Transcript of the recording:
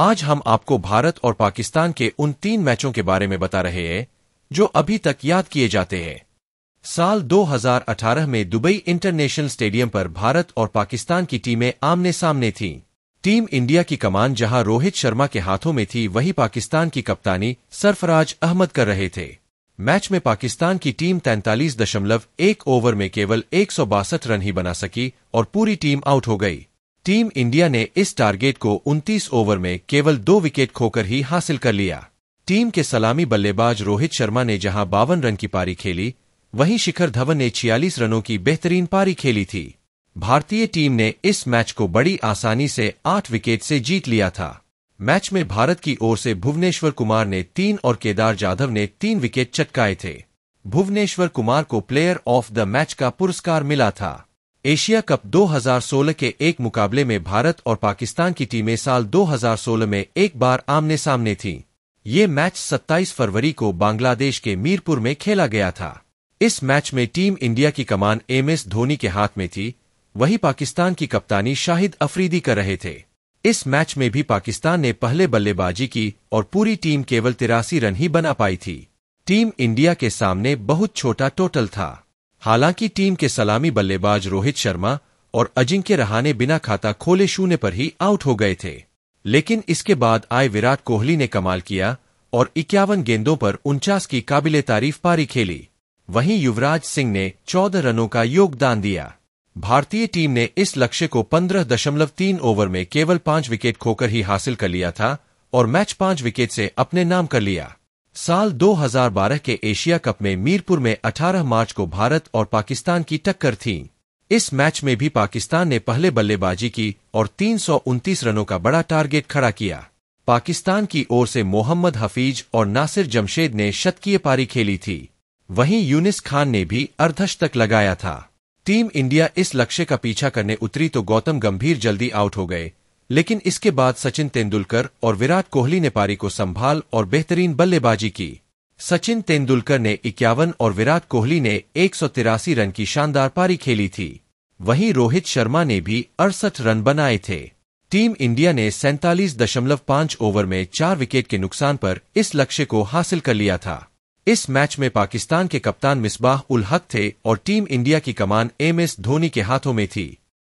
आज हम आपको भारत और पाकिस्तान के उन तीन मैचों के बारे में बता रहे हैं जो अभी तक याद किए जाते हैं साल 2018 में दुबई इंटरनेशनल स्टेडियम पर भारत और पाकिस्तान की टीमें आमने सामने थीं। टीम इंडिया की कमान जहां रोहित शर्मा के हाथों में थी वहीं पाकिस्तान की कप्तानी सरफराज अहमद कर रहे थे मैच में पाकिस्तान की टीम तैंतालीस दशमलव एक ओवर में केवल एक रन ही बना सकी और पूरी टीम आउट हो गई टीम इंडिया ने इस टारगेट को 29 ओवर में केवल दो विकेट खोकर ही हासिल कर लिया टीम के सलामी बल्लेबाज रोहित शर्मा ने जहां बावन रन की पारी खेली वहीं शिखर धवन ने 46 रनों की बेहतरीन पारी खेली थी भारतीय टीम ने इस मैच को बड़ी आसानी से आठ विकेट से जीत लिया था मैच में भारत की ओर से भुवनेश्वर कुमार ने तीन और केदार जाधव ने तीन विकेट चटकाए थे भुवनेश्वर कुमार को प्लेयर ऑफ द मैच का पुरस्कार मिला था एशिया कप 2016 के एक मुकाबले में भारत और पाकिस्तान की टीमें साल 2016 में एक बार आमने सामने थीं। ये मैच 27 फरवरी को बांग्लादेश के मीरपुर में खेला गया था इस मैच में टीम इंडिया की कमान एमएस धोनी के हाथ में थी वही पाकिस्तान की कप्तानी शाहिद अफरीदी कर रहे थे इस मैच में भी पाकिस्तान ने पहले बल्लेबाजी की और पूरी टीम केवल तिरासी रन ही बना पाई थी टीम इंडिया के सामने बहुत छोटा टोटल था हालांकि टीम के सलामी बल्लेबाज रोहित शर्मा और अजिंक्य रहाने बिना खाता खोले शून्य पर ही आउट हो गए थे लेकिन इसके बाद आए विराट कोहली ने कमाल किया और इक्यावन गेंदों पर उनचास की काबिले तारीफ पारी खेली वहीं युवराज सिंह ने चौदह रनों का योगदान दिया भारतीय टीम ने इस लक्ष्य को पंद्रह दशमलव तीन ओवर में केवल पांच विकेट खोकर ही हासिल कर लिया था और मैच पांच विकेट से अपने नाम कर लिया साल 2012 के एशिया कप में मीरपुर में 18 मार्च को भारत और पाकिस्तान की टक्कर थी इस मैच में भी पाकिस्तान ने पहले बल्लेबाजी की और तीन रनों का बड़ा टारगेट खड़ा किया पाकिस्तान की ओर से मोहम्मद हफीज और नासिर जमशेद ने शतकीय पारी खेली थी वहीं यूनिस खान ने भी अर्धशतक लगाया था टीम इंडिया इस लक्ष्य का पीछा करने उतरी तो गौतम गंभीर जल्दी आउट हो गए लेकिन इसके बाद सचिन तेंदुलकर और विराट कोहली ने पारी को संभाल और बेहतरीन बल्लेबाजी की सचिन तेंदुलकर ने इक्यावन और विराट कोहली ने एक रन की शानदार पारी खेली थी वहीं रोहित शर्मा ने भी अड़सठ रन बनाए थे टीम इंडिया ने सैंतालीस दशमलव पांच ओवर में चार विकेट के नुकसान पर इस लक्ष्य को हासिल कर लिया था इस मैच में पाकिस्तान के कप्तान मिसबाह उल हक थे और टीम इंडिया की कमान एम एस धोनी के हाथों में थी